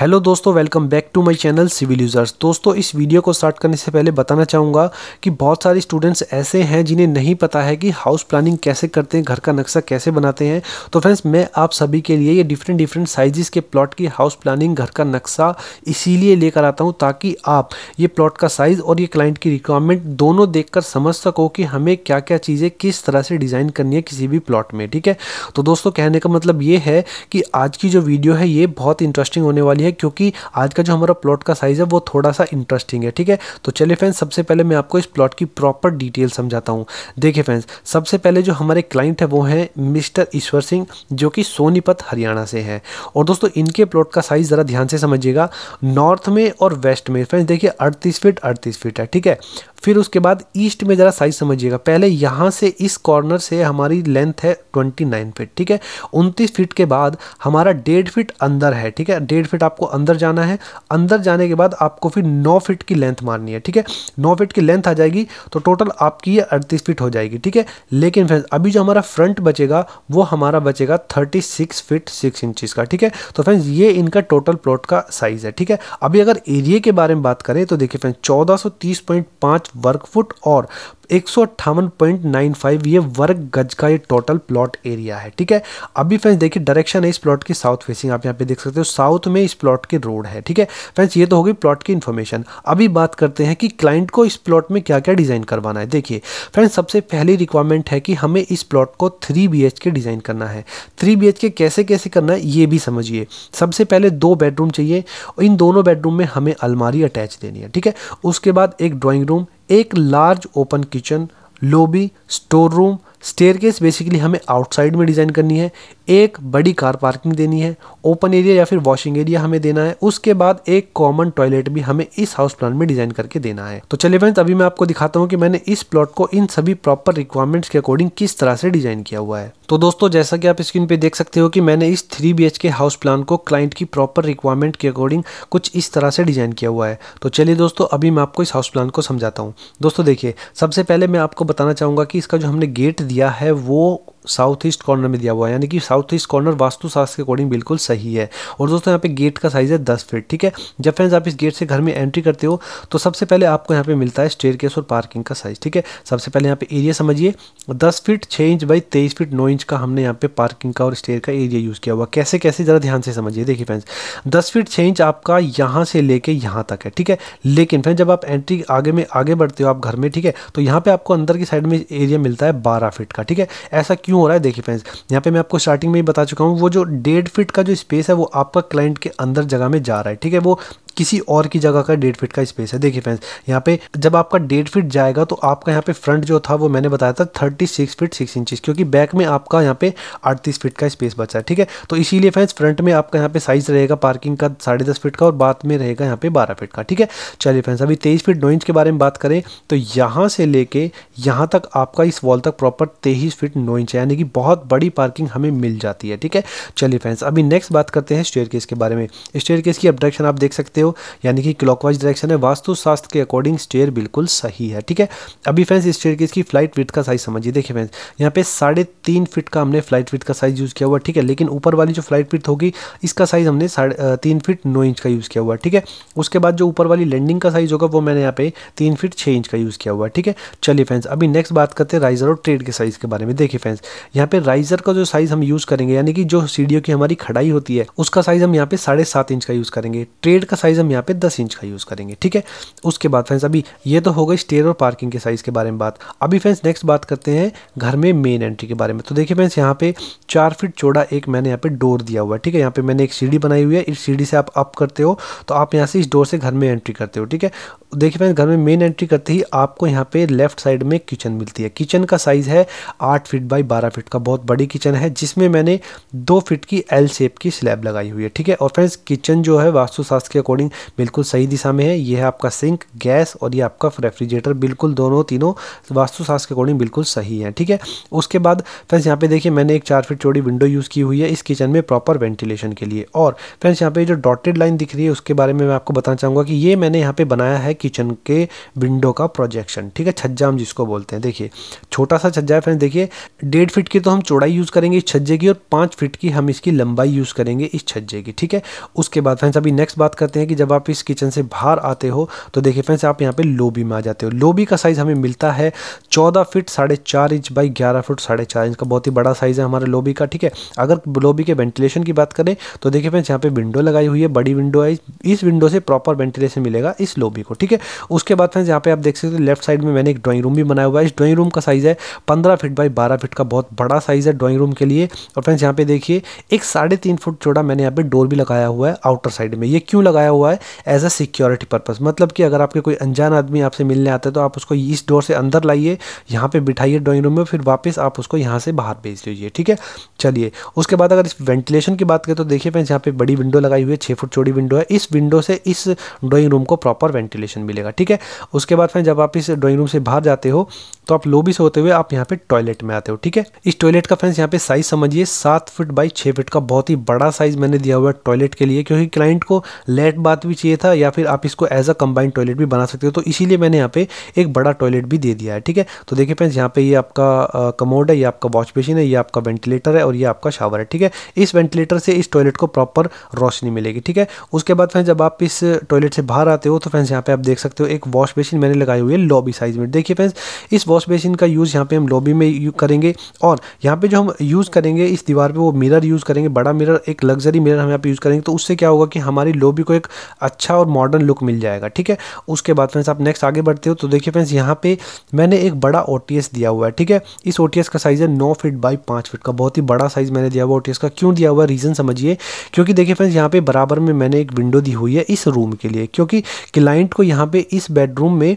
hello दोस्तों welcome back to my channel civil users दोस्तों इस वीडियो को स्टार्ट करने से पहले बताना चाहूँगा कि बहुत सारे स्टूडेंट्स ऐसे हैं जिन्हें नहीं पता है कि हाउस प्लानिंग कैसे करते हैं घर का नक्शा कैसे बनाते हैं तो फ्रेंड्स मैं आप सभी के लिए ये डिफरेंट डिफरेंट साइज़ के प्लॉट की हाउस प्लानिंग घर का नक्शा इसीलिए लेकर आता हूँ ताकि आप ये प्लॉट का साइज़ और ये क्लाइंट की रिक्वायरमेंट दोनों देख समझ सको कि हमें क्या क्या चीज़ें किस तरह से डिज़ाइन करनी है किसी भी प्लॉट में ठीक है तो दोस्तों कहने का मतलब ये है कि आज की जो वीडियो है ये बहुत इंटरेस्टिंग होने वाली वाली है क्योंकि आज का जो हमारा प्लॉट का साइज़ है वो थोड़ा सा इंटरेस्टिंग है ठीक है तो चलिए फ्रेंड्स सबसे पहले मैं आपको इस प्लॉट की प्रॉपर डिटेल समझाता हूँ देखिए फ्रेंड्स सबसे पहले जो हमारे क्लाइंट है वो है मिस्टर ईश्वर सिंह जो कि सोनीपत हरियाणा से है और दोस्तों इनके प्लॉट का साइज़ ज़रा ध्यान से समझिएगा नॉर्थ में और वेस्ट में फ्रेंड्स देखिए अड़तीस फीट अड़तीस फीट है ठीक है फिर उसके बाद ईस्ट में ज़रा साइज समझिएगा पहले यहाँ से इस कॉर्नर से हमारी लेंथ है 29 फीट ठीक है 29 फीट के बाद हमारा डेढ़ फीट अंदर है ठीक है डेढ़ फीट आपको अंदर जाना है अंदर जाने के बाद आपको फिर 9 फीट की लेंथ मारनी है ठीक है 9 फीट की लेंथ आ जाएगी तो टोटल आपकी ये अड़तीस फिट हो जाएगी ठीक है लेकिन फ्रेंड्स अभी जो हमारा फ्रंट बचेगा वो हमारा बचेगा thirty six feet six inches का ठीक है तो फ्रेंड्स ये इनका टोटल प्लॉट का साइज़ है ठीक है अभी अगर एरिए के बारे में बात करें तो देखिए फ्रेंड्स चौदह वर्क फुट और एक ये वर्ग गज का ये टोटल प्लॉट एरिया है ठीक है अभी फ्रेंड्स देखिए डायरेक्शन है इस प्लॉट की साउथ फेसिंग आप यहाँ पे देख सकते हो साउथ में इस प्लॉट की रोड है ठीक है फ्रेंड्स ये तो होगी प्लॉट की इन्फॉर्मेशन अभी बात करते हैं कि क्लाइंट को इस प्लॉट में क्या क्या डिज़ाइन करवाना है देखिए फ्रेंड्स सबसे पहली रिक्वायरमेंट है कि हमें इस प्लॉट को थ्री बी के डिज़ाइन करना है थ्री बी के कैसे कैसे करना है ये भी समझिए सबसे पहले दो बेडरूम चाहिए इन दोनों बेडरूम में हमें अलमारी अटैच देनी है ठीक है उसके बाद एक ड्राॅइंग रूम एक large open kitchen lobby store room stair basically हमें आउटसाइड में डिज़ाइन करनी है एक बड़ी कार पार्किंग देनी है ओपन एरिया या फिर वॉशिंग एरिया हमें देना है उसके बाद एक कॉमन टॉयलेट भी हमें इस हाउस प्लान में डिज़ाइन करके देना है तो चलिए फ्रेंड्स अभी मैं आपको दिखाता हूँ कि मैंने इस प्लॉट को इन सभी प्रॉपर रिक्वायरमेंट्स के अकॉर्डिंग किस तरह से डिज़ाइन किया हुआ है तो दोस्तों जैसा कि आप स्क्रीन पे देख सकते हो कि मैंने इस थ्री बी के हाउस प्लान को क्लाइंट की प्रॉपर रिक्वायरमेंट के अकॉर्डिंग कुछ इस तरह से डिज़ाइन किया हुआ है तो चलिए दोस्तों अभी मैं आपको इस हाउस प्लान को समझाता हूँ दोस्तों देखिए सबसे पहले मैं आपको बताना चाहूँगा कि इसका जो हमने गेट दिया दिया है वो साउथ ईस्ट कॉर्नर में दिया हुआ है यानी कि साउथ ईस्ट कॉर्नर वास्तुशास्त्र के अकॉर्डिंग बिल्कुल सही है और दोस्तों यहाँ पे गेट का साइज़ है दस फीट ठीक है जब फ्रेंड्स आप इस गेट से घर में एंट्री करते हो तो सबसे पहले आपको यहाँ पे मिलता है स्टेयर केस और पार्किंग का साइज़ ठीक है सबसे पहले यहाँ पे एरिया समझिए दस फीट छः इंच बाई तेईस फीट नौ इंच का हमने यहाँ पे पार्किंग का और स्टेयर का एरिया यूज़ किया हुआ कैसे कैसे ज़रा ध्यान से समझिए देखिए फ्रेंड्स दस फीट छः इंच आपका यहाँ से लेके यहाँ तक है ठीक है लेकिन फ्रेंड जब आप एंट्री आगे में आगे बढ़ते हो आप घर में ठीक है तो यहाँ पर आपको अंदर की साइड में एरिया मिलता है बारह फीट का ठीक है ऐसा क्यों क्यों हो रहा है देखिए फ्रेंड्स यहाँ पे मैं आपको स्टार्टिंग में ही बता चुका हूँ वो जो डेढ़ फिट का जो स्पेस है वो आपका क्लाइंट के अंदर जगह में जा रहा है ठीक है वो किसी और की जगह का डेढ़ फिट का स्पेस है देखिए फ्रेंड्स यहाँ पे जब आपका डेढ़ फिट जाएगा तो आपका यहाँ पे फ्रंट जो था वो मैंने बताया था thirty six feet six inches क्योंकि बैक में आपका यहाँ पे अड़तीस फीट का स्पेस बचा है ठीक है तो इसीलिए फ्रेंड्स फ्रंट में आपका यहाँ पे साइज रहेगा पार्किंग का साढ़े दस फिट का और बाद में रहेगा यहाँ पे बारह फिट का ठीक है चलिए फ्रेंड्स अभी तेईस फिट नौ इंच के बारे में बात करें तो यहाँ से लेके यहाँ तक आपका इस वॉल तक प्रॉपर तेईस फीट नौ इंच है यानी कि बहुत बड़ी पार्किंग हमें मिल जाती है ठीक है चलिए फ्रेंड्स अभी नेक्स्ट बात करते हैं स्टेयर के बारे में स्टेयर की अपडक्शन आप देख सकते हो यानी कि क्लॉकवाइज डायरेक्शन है वास्तुशास्त्र के अकॉर्डिंग स्टेयर बिल्कुल सही है ठीक है अभी फ्रेंड्स इस स्टेयर की इसकी फ्लाइट विथ का साइज समझिए देखिए फ्रेंड्स यहाँ पे साढ़े तीन फिट का हमने फ्लाइट विथ का साइज यूज़ किया हुआ ठीक है लेकिन ऊपर वाली जो फ्लाइट विथ होगी इसका साइज हमने तीन फिट नौ इंच का यूज़ किया हुआ ठीक है उसके बाद जो ऊपर वाली लैंडिंग का साइज होगा वो मैंने यहाँ पे तीन फिट छः इंच का यूज़ किया हुआ ठीक है चलिए फ्रेंड्स अभी नेक्स्ट बात करते हैं राइजर और ट्रेड के साइज़ के बारे में देखिए फ्रेंड्स यहाँ पे राइजर का जो साइज़ हम यूज़ करेंगे यानी कि जो सीढ़ियों की हमारी खड़ाई होती है उसका साइज़ हम यहाँ पे साढ़े सात इंच का यूज़ करेंगे ट्रेड का साइज़ साइज़ हम यहाँ पे 10 इंच का यूज़ करेंगे ठीक है उसके बाद फ्रेंड्स अभी ये तो हो गई स्टेयर और पार्किंग के साइज़ के बारे में बात अभी फ्रेंड्स नेक्स्ट बात करते हैं घर में मेन एंट्री के बारे में तो देखिए फ्रेंड्स यहाँ पे चार फीट चौड़ा एक मैंने यहाँ पे डोर दिया हुआ है ठीक है यहाँ पे मैंने एक सीढ़ी बनाई हुई है इस सीढ़ी से आप अप करते हो तो आप यहाँ से इस डोर से घर में एंट्री करते हो ठीक है देखिए फ्रेंड्स घर में मेन एंट्री करते ही आपको यहाँ पे लेफ्ट साइड में किचन मिलती है किचन का साइज़ है आठ फीट बाई बारह फीट का बहुत बड़ी किचन है जिसमें मैंने दो फीट की एल शेप की स्लैब लगाई हुई है ठीक है और फ्रेंड्स किचन जो है वास्तुशास्त्र के अकॉर्डिंग बिल्कुल सही दिशा में है ये है आपका सिंक गैस और ये आपका रेफ्रिजरेटर बिल्कुल दोनों तीनों वास्तुशास्त्र के अकॉर्डिंग बिल्कुल सही है ठीक है उसके बाद फ्रेंड्स यहाँ पे देखिए मैंने एक चार फिट चौड़ी विंडो यूज़ की हुई है इस किचन में प्रॉपर वेंटिलेशन के लिए और फ्रेंड्स यहाँ पे जो डॉटेड लाइन दिख रही है उसके बारे में मैं आपको बताना चाहूँगा कि ये मैंने यहाँ पे बनाया है है किचन के विंडो का प्रोजेक्शन ठीक है छज्जा हम जिसको बोलते हैं देखिए छोटा सा छज्जा है फ्रेंड देखिए डेढ़ फिट की तो हम चौड़ाई यूज़ करेंगे इस छज्जे की और पाँच फिट की हम इसकी लंबाई यूज़ करेंगे इस छज्जे की ठीक है उसके बाद फ्रेंड्स अभी नेक्स्ट बात करते हैं कि जब आप इस किचन से बाहर आते हो तो देखिए फ्रेंड्स आप यहाँ पर लोबी में आ जाते हो लोबी का साइज़ हमें मिलता है चौदह फिट साढ़े इंच बाई ग्यारह फिट साढ़े इंच का बहुत ही बड़ा साइज़ है हमारे लोबी का ठीक है अगर लोबी के वेंटिलेशन की बात करें तो देखिए फ्रेंड्स यहाँ पर विंडो लगाई हुई है बड़ी विंडो है इस विंडो से प्रॉपर वेंटिलेशन मिलेगा इस लोबी को ठीक ठीक है उसके बाद फ्रेंड्स यहाँ पे आप देख सकते हो लेफ्ट साइड में मैंने एक ड्राइंग रूम भी बनाया हुआ है इस ड्राइंग रूम का साइज़ है पंद्रह फीट बाई बारह फीट का बहुत बड़ा साइज़ है ड्राइंग रूम के लिए और फ्रेंड्स यहाँ पे देखिए एक साढ़े तीन फुट चौड़ा मैंने यहाँ पे डोर भी लगाया हुआ है आउटर साइड में ये क्यों लगाया हुआ है एज अ सिक्योरिटी पर्पज़ मतलब कि अगर आपके कोई अनजान आदमी आपसे मिलने आता है तो आप उसको इस डोर से अंदर लाइए यहाँ पर बिठाइए ड्राइंग रूम में फिर वापस आप उसको यहाँ से बाहर भेज लीजिए ठीक है चलिए उसके बाद अगर इस वेंटिलेशन की बात करें तो देखिए फ्रेंड्स यहाँ पे बड़ी विंडो लगाई हुई है छः फुट चौड़ी विंडो है इस विंडो से इस ड्रॉइंग रूम को प्रॉपर वेंटिलेशन पोजीशन मिलेगा ठीक है उसके बाद फ्रेंड जब आप इस ड्राइंग रूम से बाहर जाते हो तो आप लोबी से होते हुए आप यहाँ पे टॉयलेट में आते हो ठीक है इस टॉयलेट का फ्रेंड्स यहाँ पे साइज समझिए सात फिट बाई छः फिट का बहुत ही बड़ा साइज मैंने दिया हुआ है टॉयलेट के लिए क्योंकि क्लाइंट को लेट बात भी चाहिए था या फिर आप इसको एज अ कंबाइंड टॉयलेट भी बना सकते हो तो इसीलिए मैंने यहाँ पे एक बड़ा टॉयलेट भी दे दिया है ठीक है तो देखिए फ्रेंड्स यहाँ पे ये आपका कमोड है ये आपका वॉश मशीन है ये आपका वेंटिलेटर है और ये आपका शावर है ठीक है इस वेंटिलेटर से इस टॉयलेट को प्रॉपर रोशनी मिलेगी ठीक है उसके बाद फ्रेंड्स जब आप इस टॉयलेट से बाहर आते हो तो फ्रेंड्स यहाँ पे आप देख सकते हो एक वॉश बेसिन मैंने लगाई हुई है लॉबी साइज़ में देखिए फ्रेंड्स इस वॉश बेसिन का यूज़ यहाँ पे हम लॉबी में करेंगे और यहाँ पे जो हम यूज़ करेंगे इस दीवार पे वो मिरर यूज़ करेंगे बड़ा मिरर एक लग्जरी मिरर हम यहाँ पे यूज़ करेंगे तो उससे क्या होगा कि हमारी लॉबी को एक अच्छा और मॉडर्न लुक मिल जाएगा ठीक है उसके बाद फ्रेंड्स आप नेक्स्ट आगे बढ़ते हो तो देखिए फ्रेंड्स यहाँ पे मैंने एक बड़ा ओ दिया हुआ है ठीक है इस ओ का साइज़ है नौ फिट बाई पाँच फिट का बहुत ही बड़ा साइज़ मैंने दिया हुआ ओ का क्यों दिया हुआ रीज़न समझिए क्योंकि देखिए फ्रेंड्स यहाँ पे बराबर में मैंने एक विंडो दी हुई है इस रूम के लिए क्योंकि क्लाइंट को यहाँ पे इस बेडरूम में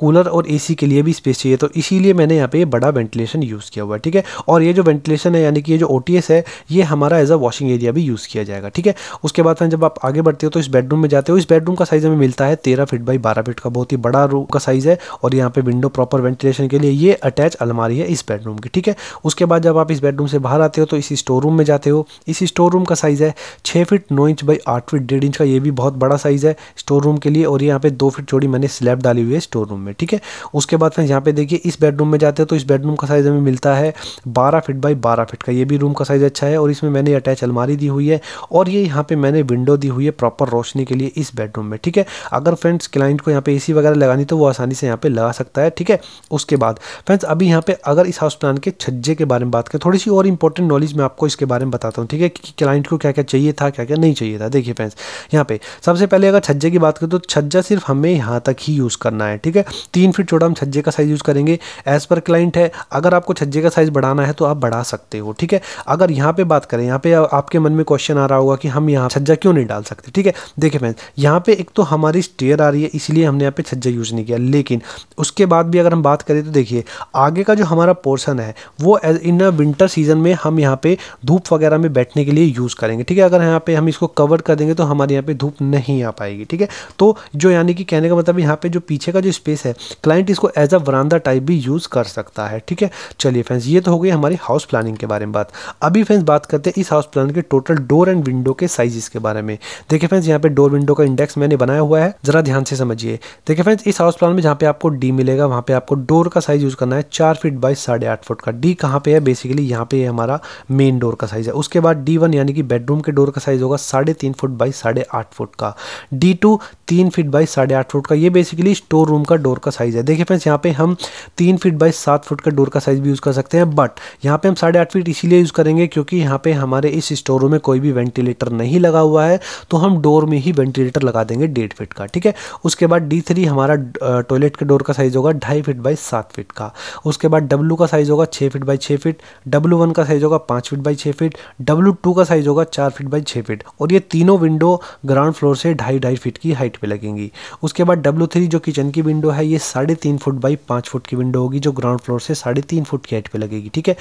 कूलर और एसी के लिए भी स्पेस चाहिए तो इसीलिए मैंने यहाँ पे ये बड़ा वेंटिलेशन यूज़ किया हुआ है ठीक है और ये जो वेंटिलेशन है यानी कि ये जो ओ है ये हमारा एज अ वॉशिंग एरिया भी यूज़ किया जाएगा ठीक है उसके बाद जब आप आगे बढ़ते हो तो इस बेडरूम में जाते हो इस बेडरूम का साइज़ हमें मिलता है तेरह फिट बाई बारह फिट का बहुत ही बड़ा रूम का साइज़ है और यहाँ पर विंडो प्रॉपर वेंटिलेशन के लिए ये अटैच अलमारी है इस बेडरूम की ठीक है उसके बाद जब आप इस बेडरूम से बाहर आते हो तो इस स्टोर रूम में जाते हो इस स्टोर रूम का साइज़ है छः फिट नौ इंच बाई आठ फिट डेढ़ इंच का ये भी बहुत बड़ा साइज़ है स्टोर रूम के लिए और यहाँ पे दो फीट चौड़ी मैंने स्लैब डाली हुई है स्टोर रूम में ठीक है उसके बाद फ्रेंड्स यहाँ पे देखिए इस बेडरूम में जाते हैं तो इस बेडरूम का साइज़ हमें मिलता है बारह फिट बाई बारह फिट का ये भी रूम का साइज़ अच्छा है और इसमें मैंने अटैच अलमारी दी हुई है और ये यहाँ पर मैंने विंडो दी हुई है प्रॉपर रोशनी के लिए इस बेडरूम में ठीक है अगर फ्रेंड्स क्लाइंट को यहाँ पे ए वगैरह लगानी तो वो आसानी से यहाँ पे लगा सकता है ठीक है उसके बाद फ्रेंड्स अभी यहाँ पे अगर इस हाउस प्लान के छज्जे के बारे में बात करें थोड़ी सी और इंपॉर्टेंट नॉलेज मैं आपको इसके बारे में बताता हूँ ठीक है कि क्लाइंट को क्या क्या चाहिए था क्या क्या नहीं चाहिए था देखिए फ्रेंड्स यहाँ पे सबसे पहले अगर छज्जे की बात करें तो छज्जा सिर्फ हमें यहाँ तक ही यूज़ करना है ठीक है तीन फीट चौड़ा हम छज्जे का साइज़ यूज़ करेंगे एज़ पर क्लाइंट है अगर आपको छज्जे का साइज़ बढ़ाना है तो आप बढ़ा सकते हो ठीक है अगर यहाँ पर बात करें यहाँ पर आपके मन में क्वेश्चन आ रहा होगा कि हम यहाँ छज्जा क्यों नहीं डाल सकते ठीक है देखिए फ्रेंड्स यहाँ पर एक तो हमारी स्टेयर आ रही है इसलिए हमने यहाँ पर छज्जा यूज़ नहीं किया लेकिन उसके बाद भी अगर हम बात करें तो देखिए आगे का जो हमारा पोर्सन है वो इन विंटर सीजन में हम यहाँ पे धूप वगैरह में बैठने के लिए यूज़ करेंगे ठीक है अगर यहाँ पे हम इसको कवर कर देंगे तो हमारे यहाँ पे धूप नहीं आ पाएगी ठीक है तो जो यानी कि कि कहने का मतलब यहाँ पे जो पीछे का जो स्पेस है क्लाइंट इसको एज अ वरानदा टाइप भी यूज़ कर सकता है ठीक है चलिए फ्रेंड्स ये तो हो गई हमारी हाउस प्लानिंग के बारे में बात अभी फ्रेंड्स बात करते हैं इस हाउस प्लान के टोटल डोर एंड विंडो के साइजेस के बारे में देखिए फ्रेंड्स यहाँ पे डोर विंडो का इंडेक्स मैंने बनाया हुआ है जरा ध्यान से समझिए देखिए फ्रेंड्स इस हाउस प्लान में जहाँ पे आपको डी मिलेगा वहाँ पे आपको डोर का साइज यूज़ करना है चार फीट बाई साढ़े आठ फुट का डी कहाँ पे है बेसिकली यहाँ पे हमारा मेन डोर का साइज है उसके बाद डी वन यानी कि बेडरूम के डोर का साइज होगा साढ़े तीन फुट बाई साढ़े आठ फुट का डी टू तीन फीट बाई साढ़े साढ़े फुट का ये बेसिकली स्टोर रूम का डोर का साइज़ है देखिए फ्रेंड्स यहाँ पे हम तीन फीट बाई सात फुट का डोर का साइज़ भी यूज़ कर सकते हैं बट यहाँ पे हम साढ़े आठ फीट इसीलिए यूज़ करेंगे क्योंकि यहाँ पे हमारे इस स्टोर रूम में कोई भी वेंटिलेटर नहीं लगा हुआ है तो हम डोर में ही वेंटिलेटर लगा देंगे डेढ़ फीट का ठीक है उसके बाद डी हमारा टॉयलेट के डोर का साइज़ होगा ढाई फिट बाई सात फिट का उसके बाद डब्लू का साइज़ होगा छः फीट बाई छः फिट डब्लू वन का साइज़ होगा पाँच फीट बाई छः फिट डब्लू टू का साइज़ होगा चार फिट बाई छः फिट और ये तीनों विंडो ग्राउंड फ्लोर से ढाई ढाई फीट की हाइट पर लगेंगी उसके बाद डब्लू थ्री जो किचन की विंडो है ये साढ़े तीन फुट बाई पाँच फुट की विंडो होगी जो ग्राउंड फ्लोर से साढ़े तीन फुट की हाइट पर लगेगी ठीक है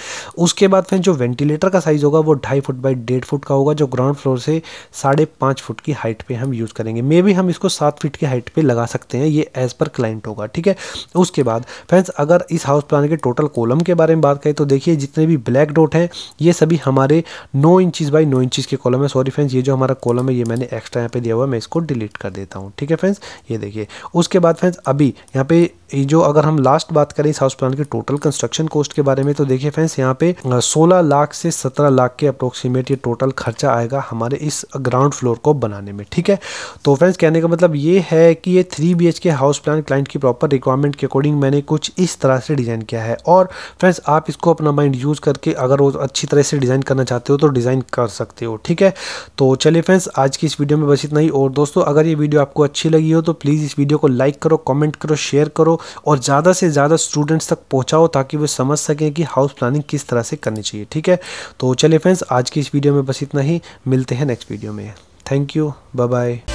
उसके बाद फिर जो वेंटिलेटर का साइज़ होगा वो ढाई फुट बाई डेढ़ फुट का होगा जो ग्राउंड फ्लोर से साढ़े पाँच फुट की हाइट पर हम यूज़ करेंगे मे भी हम इसको सात फीट की हाइट पर लगा सकते हैं ये एज़ पर क्लाइंट होगा ठीक है उसके बाद फैंस अगर इस हाउस प्लान के टोटल कॉलम के बारे में बात करें तो देखिए जितने भी ब्लैक डॉट हैं ये सभी हमारे नौ इंचज़ बाई नौ इंचज़ के कॉलम है सॉरी फ्रेंड्स ये जो हमारा कॉलम है ये मैंने एक्स्ट्रा यहाँ पे दिया हुआ है मैं इसको डिलीट कर देता हूँ ठीक है फ्रेंड्स ये देखिए उसके बाद फ्रेंड्स अभी यहाँ पे जो अगर हम लास्ट बात करें इस हाउस प्लान के टोटल कंस्ट्रक्शन कॉस्ट के बारे में तो देखिए फ्रेंड्स यहाँ पे 16 लाख से 17 लाख के अप्रोक्सीमेट ये टोटल खर्चा आएगा हमारे इस ग्राउंड फ्लोर को बनाने में ठीक है तो फ्रेंड्स कहने का मतलब ये है कि ये थ्री बी के हाउस प्लान क्लाइंट की प्रॉपर रिक्वायरमेंट के अकॉर्डिंग मैंने कुछ इस तरह से डिज़ाइन किया है और फ्रेंड्स आप इसको अपना माइंड यूज़ करके अगर वो अच्छी तरह से डिज़ाइन करना चाहते हो तो डिज़ाइन कर सकते हो ठीक है तो चलिए फ्रेंड्स आज की इस वीडियो में बस इतना ही और दोस्तों अगर ये वीडियो आपको अच्छी लगी हो तो तो प्लीज़ इस वीडियो को लाइक करो कमेंट करो शेयर करो और ज़्यादा से ज़्यादा स्टूडेंट्स तक पहुँचाओ ताकि वे समझ सकें कि हाउस प्लानिंग किस तरह से करनी चाहिए ठीक है तो चलिए फ्रेंड्स आज की इस वीडियो में बस इतना ही मिलते हैं नेक्स्ट वीडियो में थैंक यू बाय बाय